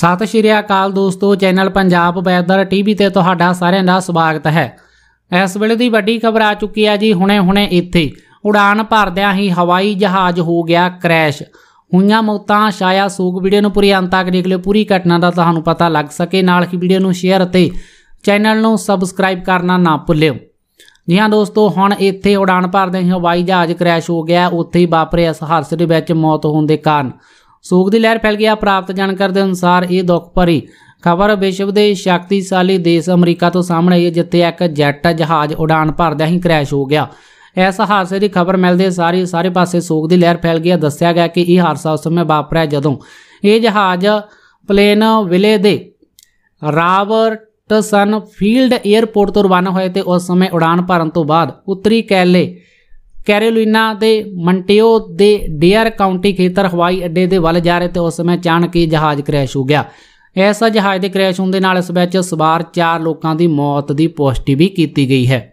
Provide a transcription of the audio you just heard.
ਸਤਿ ਸ਼੍ਰੀ ਅਕਾਲ ਦੋਸਤੋ channel Punjab weather TV ਤੇ ਤੁਹਾਡਾ ਸਾਰਿਆਂ ਦਾ ਸਵਾਗਤ ਹੈ ਇਸ ਵੇਲੇ ਦੀ ਵੱਡੀ ਖਬਰ ਆ ਚੁੱਕੀ ਹੈ ਜੀ ਹੁਣੇ-ਹੁਣੇ ਇੱਥੇ ਉਡਾਨ ਭਰਦਿਆਂ ਹੀ ਹਵਾਈ ਜਹਾਜ਼ ਹੋ ਗਿਆ ਕ੍ਰੈਸ਼ ਹੋਈਆਂ ਮੌਤਾਂ ਸ਼ਾਇਆ ਸੂਗ ਵੀਡੀਓ ਨੂੰ ਪੂਰੀ ਅੰਤ ਤੱਕ ਦੇਖ ਲਿਓ ਪੂਰੀ ਘਟਨਾ ਦਾ ਤੁਹਾਨੂੰ ਪਤਾ ਲੱਗ ਸਕੇ ਨਾਲ ਹੀ ਵੀਡੀਓ ਨੂੰ ਸ਼ੇਅਰ ਅਤੇ ਚੈਨਲ ਨੂੰ ਸਬਸਕ੍ਰਾਈਬ ਕਰਨਾ ਨਾ ਭੁੱਲਿਓ ਜੀ ਹਾਂ ਦੋਸਤੋ ਹੁਣ ਇੱਥੇ ਉਡਾਨ ਭਰਦਿਆਂ ਹੀ ਹਵਾਈ ਜਹਾਜ਼ ਕ੍ਰੈਸ਼ ਹੋ ਗਿਆ ਉੱਥੇ ਹੀ ਵਾਪਰੇ ਇਸ ਹਾਦਸੇ ਦੇ ਵਿੱਚ ਮੌਤ ਹੋਣ ਦੇ ਕਾਰਨ ਸੋਗ ਦੀ ਲਹਿਰ ਫੈਲ ਗਿਆ ਪ੍ਰਾਪਤ ਜਾਣਕਾਰੀ ਦੇ ਅਨੁਸਾਰ ਇਹ ਦੁੱਖ ਭਰੀ ਖਬਰ ਵਿਸ਼ਵ ਦੇ ਸ਼ਕਤੀਸ਼ਾਲੀ ਦੇਸ਼ ਅਮਰੀਕਾ ਤੋਂ ਸਾਹਮਣੇ ਆਈ ਜਿੱਥੇ ਇੱਕ ਜੈਟ ਜਹਾਜ਼ ਉਡਾਨ ਭਰਦਿਆਂ ਹੀ ਕ੍ਰੈਸ਼ ਹੋ ਗਿਆ ਇਸ ਹਾਦਸੇ ਦੀ ਖਬਰ ਮਿਲਦੇ ਸਾਰੀ ਸਾਰੇ ਪਾਸੇ ਸੋਗ ਦੀ ਲਹਿਰ ਫੈਲ ਗਈ ਦੱਸਿਆ ਗਿਆ ਕਿ ਇਹ ਹਾਦਸਾ ਉਸ ਸਮੇਂ ਵਾਪਰਿਆ ਜਦੋਂ ਇਹ ਜਹਾਜ਼ ਪਲੇਨ ਵਿਲੇ ਦੇ ਰਾਬਰਟਸਨ ਫੀਲਡ 에ਅਰਪੋਰਟ ਤੋਂ ਰਵਾਨਾ ਹੋਏ ਤੇ ਉਸ ਸਮੇਂ ਉਡਾਨ ਭਰਨ ਤੋਂ ਬਾਅਦ ਉੱਤਰੀ ਕੈਲੇ ਕੈਰੋਲਿਨਾ ਦੇ ਮੰਟਿਓ ਦੇ ਡੇਅਰ ਕਾਉਂਟੀ ਖੇਤਰ ਹਵਾਈ ਅੱਡੇ ਦੇ ਵੱਲ ਜਾ ਰਹੇ ਤੇ ਉਸ ਸਮੇਂ ਅਚਾਨਕ ਹੀ ਜਹਾਜ਼ ਕ੍ਰੈਸ਼ ਹੋ ਗਿਆ ਐਸਾ ਜਹਾਜ਼ ਦੇ ਕ੍ਰੈਸ਼ ਹੋਣ ਦੇ ਨਾਲ ਇਸ ਵਿੱਚ ਸਵਾਰ 4 ਲੋਕਾਂ ਦੀ ਮੌਤ ਦੀ ਪੁਸ਼ਟੀ ਵੀ ਕੀਤੀ ਗਈ ਹੈ